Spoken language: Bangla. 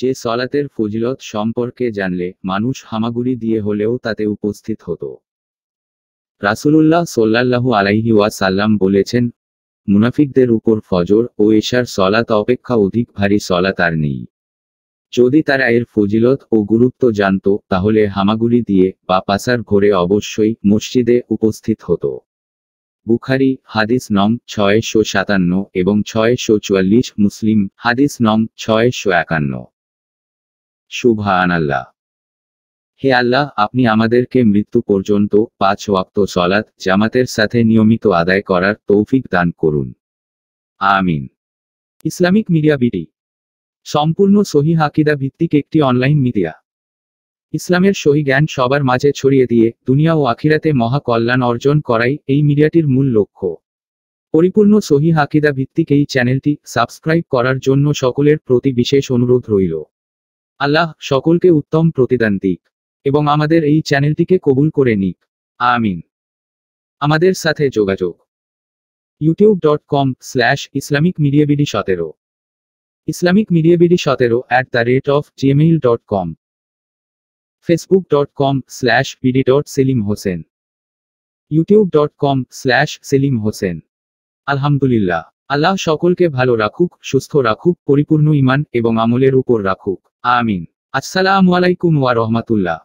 যে সলাতের ফজিলত সম্পর্কে জানলে মানুষ হামাগুড়ি দিয়ে হলেও তাতে উপস্থিত হতো রাসুলুল্লাহ সোল্লাহ আলাইহি ওয়াসাল্লাম বলেছেন মুনাফিকদের উপর ফজর ও এশার সলাত অপেক্ষা অধিক ভারী সলাত আর নেই যদি তারা এর ফজিলত ও গুরুত্ব জানত তাহলে হামাগুড়ি দিয়ে বা পাসার ঘোরে অবশ্যই মসজিদে উপস্থিত হতো বুখারি হাদিস নং ছয়শো সাতান্ন এবং ছয়শো চুয়াল্লিশ মুসলিম হাদিস নং ছয়শো একান্ন সুবহান হে আল্লাহ আপনি আমাদেরকে মৃত্যু পর্যন্ত পাঁচ ওয়াক্ত সলাৎ জামাতের সাথে নিয়মিত আদায় করার তৌফিক দান করুন আমিন ইসলামিক মিডিয়া বিটি সম্পূর্ণ সহি হাকিদা ভিত্তিক একটি অনলাইন মিডিয়া ইসলামের সহি জ্ঞান সবার মাঝে ছড়িয়ে দিয়ে দুনিয়া ও আখিরাতে মহা কল্যাণ অর্জন করাই এই মিডিয়াটির মূল লক্ষ্য পরিপূর্ণ সহি হাকিদা ভিত্তিক এই চ্যানেলটি সাবস্ক্রাইব করার জন্য সকলের প্রতি বিশেষ অনুরোধ রইল আল্লাহ সকলকে উত্তম প্রতিদান দিক এবং আমাদের এই চ্যানেলটিকে কবুল করে নিক আমিন আমাদের সাথে যোগাযোগ YouTube dot com slash Islamic media BD সতেরো ইসলামিক মিডিয়া বিডি সতেরো at the rate of Gmail dot com Facebook dot com slash BD dot Selim Hossain YouTube dot com slash Selim Hossain আলহামদুলিল্লাহ আল্লাহ সকলকে ভালো রাখুক সুস্থ রাখুক পরিপূর্ণ ইমান এবং আমলের উপর রাখুক আমিন আসসালামু আলাইকুম ওয়া রহমাতুল্লাহ